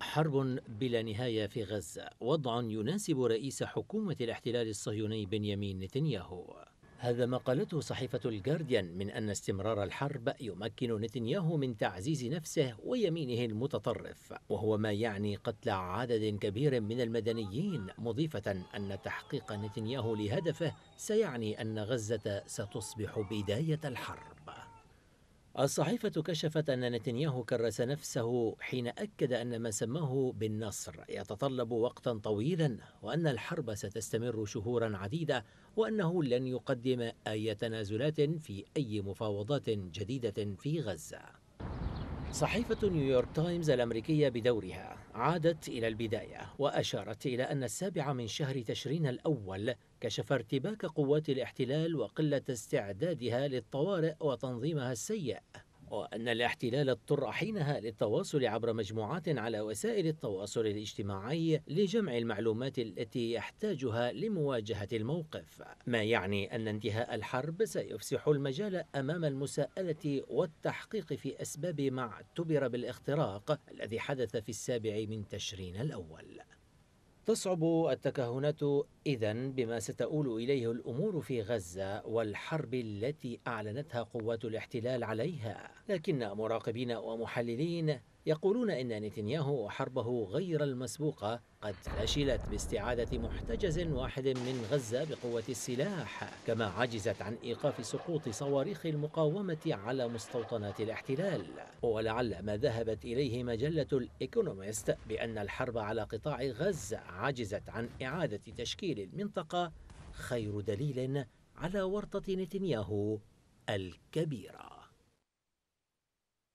حرب بلا نهاية في غزة وضع يناسب رئيس حكومة الاحتلال الصهيوني بنيامين نتنياهو هذا ما قالته صحيفة الجارديان من أن استمرار الحرب يمكن نتنياهو من تعزيز نفسه ويمينه المتطرف وهو ما يعني قتل عدد كبير من المدنيين مضيفة أن تحقيق نتنياهو لهدفه سيعني أن غزة ستصبح بداية الحرب الصحيفة كشفت أن نتنياهو كرس نفسه حين أكد أن ما سماه بالنصر يتطلب وقتا طويلا وأن الحرب ستستمر شهورا عديدة وأنه لن يقدم أي تنازلات في أي مفاوضات جديدة في غزة صحيفة نيويورك تايمز الأمريكية بدورها عادت إلى البداية وأشارت إلى أن السابع من شهر تشرين الأول كشف ارتباك قوات الاحتلال وقلة استعدادها للطوارئ وتنظيمها السيء وأن الاحتلال اضطر حينها للتواصل عبر مجموعات على وسائل التواصل الاجتماعي لجمع المعلومات التي يحتاجها لمواجهة الموقف ما يعني أن انتهاء الحرب سيفسح المجال أمام المساءلة والتحقيق في أسباب ما اعتبر بالاختراق الذي حدث في السابع من تشرين الأول تصعب التكهنات إذا بما ستؤول إليه الأمور في غزة والحرب التي أعلنتها قوات الاحتلال عليها لكن مراقبين ومحللين يقولون إن نتنياهو وحربه غير المسبوقة قد فشلت باستعادة محتجز واحد من غزة بقوة السلاح كما عجزت عن إيقاف سقوط صواريخ المقاومة على مستوطنات الاحتلال ولعل ما ذهبت إليه مجلة الإيكونوميست بأن الحرب على قطاع غزة عجزت عن إعادة تشكيل المنطقة خير دليل على ورطة نتنياهو الكبيرة